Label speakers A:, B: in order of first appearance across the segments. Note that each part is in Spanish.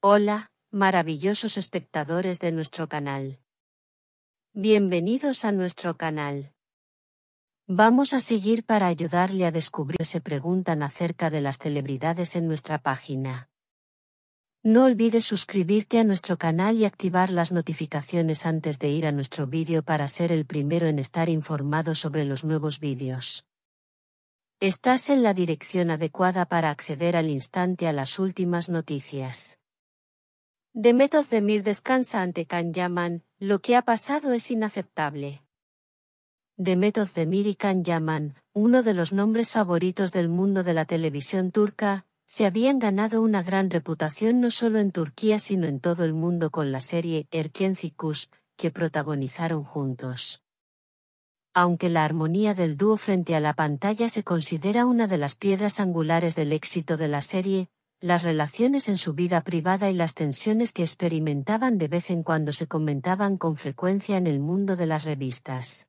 A: Hola, maravillosos espectadores de nuestro canal. Bienvenidos a nuestro canal. Vamos a seguir para ayudarle a descubrir se preguntan acerca de las celebridades en nuestra página. No olvides suscribirte a nuestro canal y activar las notificaciones antes de ir a nuestro vídeo para ser el primero en estar informado sobre los nuevos vídeos. Estás en la dirección adecuada para acceder al instante a las últimas noticias. Demet Özdemir descansa ante Can Yaman, lo que ha pasado es inaceptable. Demet Özdemir y Can Yaman, uno de los nombres favoritos del mundo de la televisión turca, se habían ganado una gran reputación no solo en Turquía sino en todo el mundo con la serie Erkenci Zikus, que protagonizaron juntos. Aunque la armonía del dúo frente a la pantalla se considera una de las piedras angulares del éxito de la serie, las relaciones en su vida privada y las tensiones que experimentaban de vez en cuando se comentaban con frecuencia en el mundo de las revistas.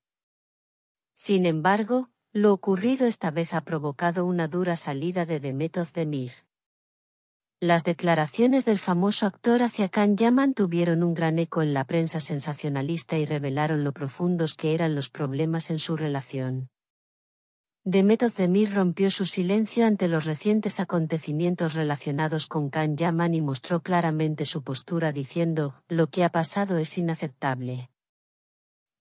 A: Sin embargo, lo ocurrido esta vez ha provocado una dura salida de Demet de Las declaraciones del famoso actor hacia Khan Yaman tuvieron un gran eco en la prensa sensacionalista y revelaron lo profundos que eran los problemas en su relación. Demet ozemir rompió su silencio ante los recientes acontecimientos relacionados con Kan Yaman y mostró claramente su postura diciendo, lo que ha pasado es inaceptable.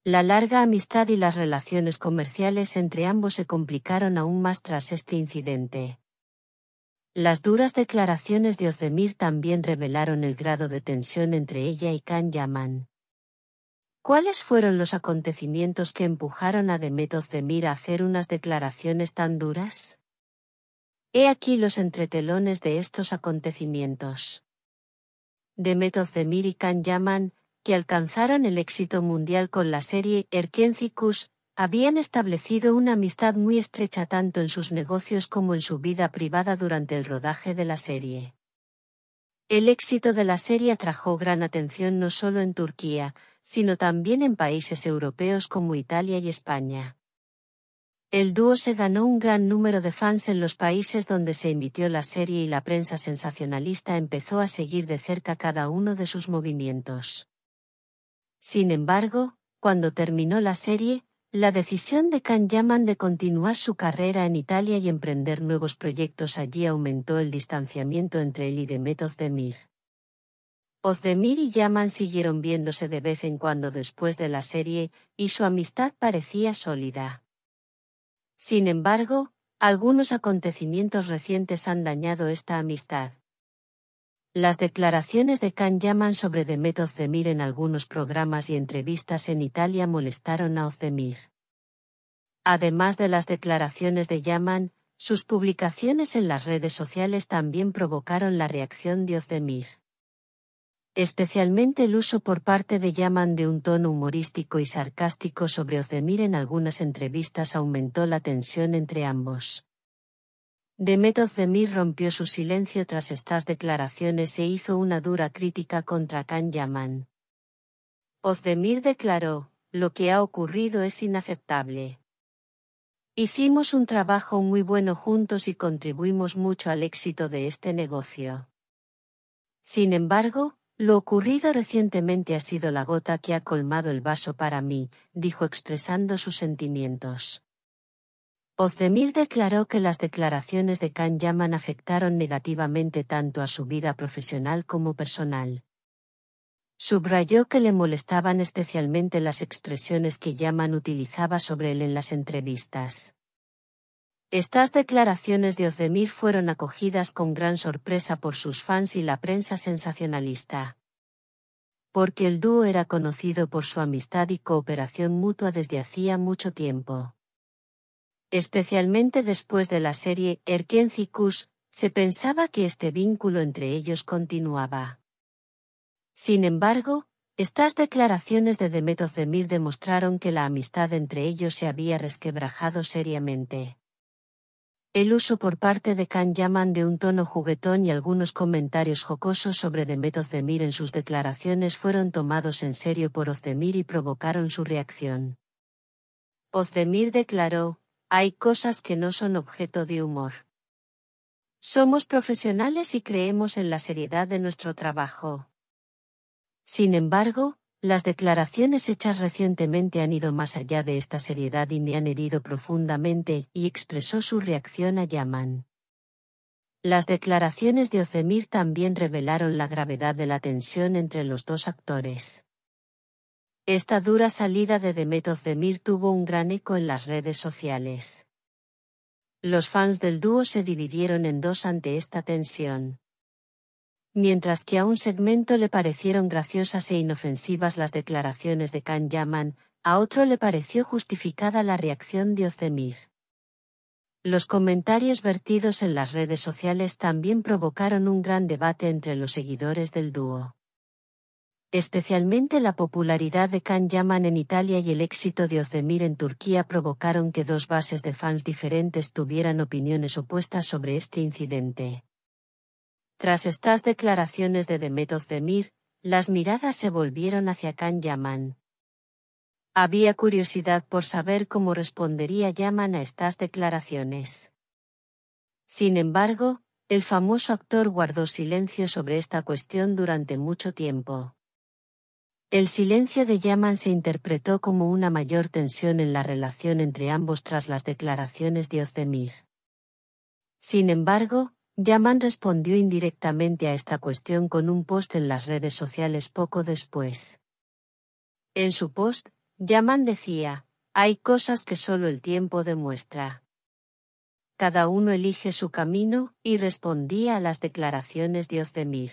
A: La larga amistad y las relaciones comerciales entre ambos se complicaron aún más tras este incidente. Las duras declaraciones de Ozemir también revelaron el grado de tensión entre ella y Kan Yaman. ¿Cuáles fueron los acontecimientos que empujaron a Demet a hacer unas declaraciones tan duras? He aquí los entretelones de estos acontecimientos. de Özdemir y Can Yaman, que alcanzaron el éxito mundial con la serie Erkencicus, habían establecido una amistad muy estrecha tanto en sus negocios como en su vida privada durante el rodaje de la serie. El éxito de la serie atrajo gran atención no solo en Turquía, sino también en países europeos como Italia y España. El dúo se ganó un gran número de fans en los países donde se emitió la serie y la prensa sensacionalista empezó a seguir de cerca cada uno de sus movimientos. Sin embargo, cuando terminó la serie, la decisión de Can Yaman de continuar su carrera en Italia y emprender nuevos proyectos allí aumentó el distanciamiento entre él y Demet Ozdemir. Ozdemir y Yaman siguieron viéndose de vez en cuando después de la serie, y su amistad parecía sólida. Sin embargo, algunos acontecimientos recientes han dañado esta amistad. Las declaraciones de Khan Yaman sobre Demet Ozemir en algunos programas y entrevistas en Italia molestaron a Ozemir. Además de las declaraciones de Yaman, sus publicaciones en las redes sociales también provocaron la reacción de Ozemir. Especialmente el uso por parte de Yaman de un tono humorístico y sarcástico sobre Ozemir en algunas entrevistas aumentó la tensión entre ambos. Demet Ozdemir rompió su silencio tras estas declaraciones e hizo una dura crítica contra Khan Yaman. Ozdemir declaró, lo que ha ocurrido es inaceptable. Hicimos un trabajo muy bueno juntos y contribuimos mucho al éxito de este negocio. Sin embargo, lo ocurrido recientemente ha sido la gota que ha colmado el vaso para mí, dijo expresando sus sentimientos. Ozdemir declaró que las declaraciones de Khan Yaman afectaron negativamente tanto a su vida profesional como personal. Subrayó que le molestaban especialmente las expresiones que Yaman utilizaba sobre él en las entrevistas. Estas declaraciones de Ozdemir fueron acogidas con gran sorpresa por sus fans y la prensa sensacionalista. Porque el dúo era conocido por su amistad y cooperación mutua desde hacía mucho tiempo. Especialmente después de la serie Erkencicus, se pensaba que este vínculo entre ellos continuaba. Sin embargo, estas declaraciones de Demetocemir demostraron que la amistad entre ellos se había resquebrajado seriamente. El uso por parte de Can Yaman de un tono juguetón y algunos comentarios jocosos sobre Demetocemir en sus declaraciones fueron tomados en serio por Ozdemir y provocaron su reacción. Ozdemir declaró, hay cosas que no son objeto de humor. Somos profesionales y creemos en la seriedad de nuestro trabajo. Sin embargo, las declaraciones hechas recientemente han ido más allá de esta seriedad y me han herido profundamente, y expresó su reacción a Yaman. Las declaraciones de Ocemir también revelaron la gravedad de la tensión entre los dos actores. Esta dura salida de Demet Özdemir tuvo un gran eco en las redes sociales. Los fans del dúo se dividieron en dos ante esta tensión. Mientras que a un segmento le parecieron graciosas e inofensivas las declaraciones de kan Yaman, a otro le pareció justificada la reacción de Ozdemir. Los comentarios vertidos en las redes sociales también provocaron un gran debate entre los seguidores del dúo. Especialmente la popularidad de Can Yaman en Italia y el éxito de Özdemir en Turquía provocaron que dos bases de fans diferentes tuvieran opiniones opuestas sobre este incidente. Tras estas declaraciones de Demet Özdemir, las miradas se volvieron hacia Can Yaman. Había curiosidad por saber cómo respondería Yaman a estas declaraciones. Sin embargo, el famoso actor guardó silencio sobre esta cuestión durante mucho tiempo. El silencio de Yaman se interpretó como una mayor tensión en la relación entre ambos tras las declaraciones de Ozemir. Sin embargo, Yaman respondió indirectamente a esta cuestión con un post en las redes sociales poco después. En su post, Yaman decía, hay cosas que solo el tiempo demuestra. Cada uno elige su camino, y respondía a las declaraciones de Ozemir.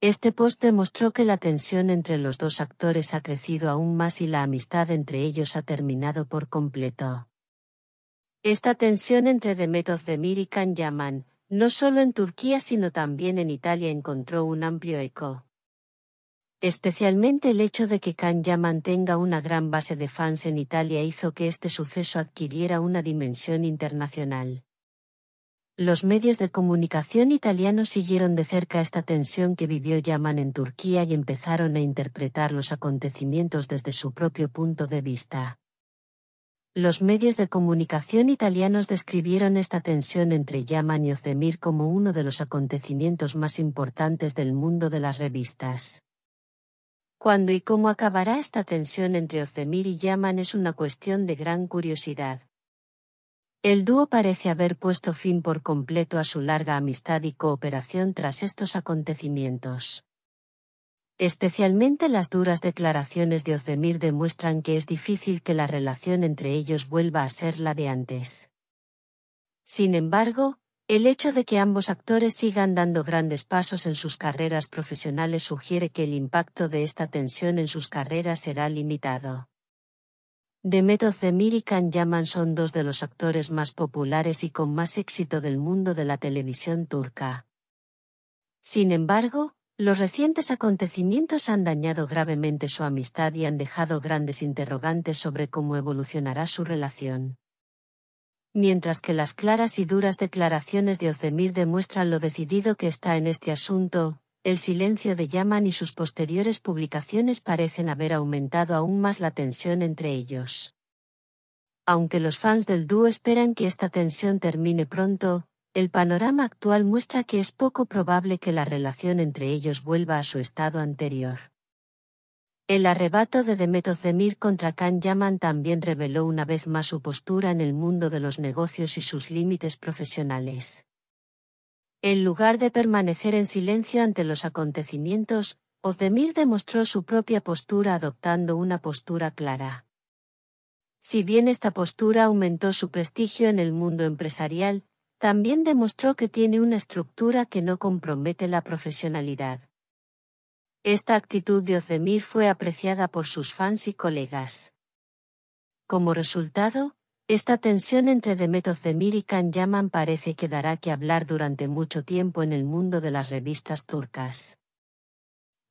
A: Este post demostró que la tensión entre los dos actores ha crecido aún más y la amistad entre ellos ha terminado por completo. Esta tensión entre Demet Özdemir y Can Yaman, no solo en Turquía sino también en Italia encontró un amplio eco. Especialmente el hecho de que Can Yaman tenga una gran base de fans en Italia hizo que este suceso adquiriera una dimensión internacional. Los medios de comunicación italianos siguieron de cerca esta tensión que vivió Yaman en Turquía y empezaron a interpretar los acontecimientos desde su propio punto de vista. Los medios de comunicación italianos describieron esta tensión entre Yaman y Ozemir como uno de los acontecimientos más importantes del mundo de las revistas. Cuándo y cómo acabará esta tensión entre Ozemir y Yaman es una cuestión de gran curiosidad. El dúo parece haber puesto fin por completo a su larga amistad y cooperación tras estos acontecimientos. Especialmente las duras declaraciones de Ozdemir demuestran que es difícil que la relación entre ellos vuelva a ser la de antes. Sin embargo, el hecho de que ambos actores sigan dando grandes pasos en sus carreras profesionales sugiere que el impacto de esta tensión en sus carreras será limitado. Demet de y Can Yaman son dos de los actores más populares y con más éxito del mundo de la televisión turca. Sin embargo, los recientes acontecimientos han dañado gravemente su amistad y han dejado grandes interrogantes sobre cómo evolucionará su relación. Mientras que las claras y duras declaraciones de Özdemir demuestran lo decidido que está en este asunto, el silencio de Yaman y sus posteriores publicaciones parecen haber aumentado aún más la tensión entre ellos. Aunque los fans del dúo esperan que esta tensión termine pronto, el panorama actual muestra que es poco probable que la relación entre ellos vuelva a su estado anterior. El arrebato de Demet contra Khan Yaman también reveló una vez más su postura en el mundo de los negocios y sus límites profesionales. En lugar de permanecer en silencio ante los acontecimientos, Ozdemir demostró su propia postura adoptando una postura clara. Si bien esta postura aumentó su prestigio en el mundo empresarial, también demostró que tiene una estructura que no compromete la profesionalidad. Esta actitud de Ozdemir fue apreciada por sus fans y colegas. Como resultado, esta tensión entre Özdemir y Can Yaman parece que dará que hablar durante mucho tiempo en el mundo de las revistas turcas.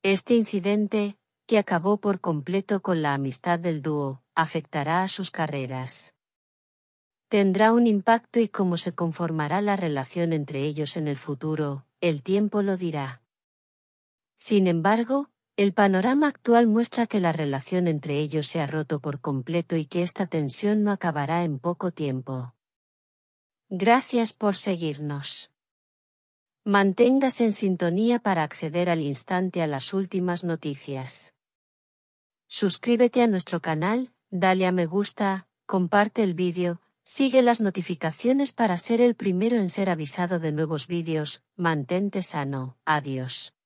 A: Este incidente, que acabó por completo con la amistad del dúo, afectará a sus carreras. Tendrá un impacto y cómo se conformará la relación entre ellos en el futuro, el tiempo lo dirá. Sin embargo, el panorama actual muestra que la relación entre ellos se ha roto por completo y que esta tensión no acabará en poco tiempo. Gracias por seguirnos. Manténgase en sintonía para acceder al instante a las últimas noticias. Suscríbete a nuestro canal, dale a me gusta, comparte el vídeo, sigue las notificaciones para ser el primero en ser avisado de nuevos vídeos, mantente sano, adiós.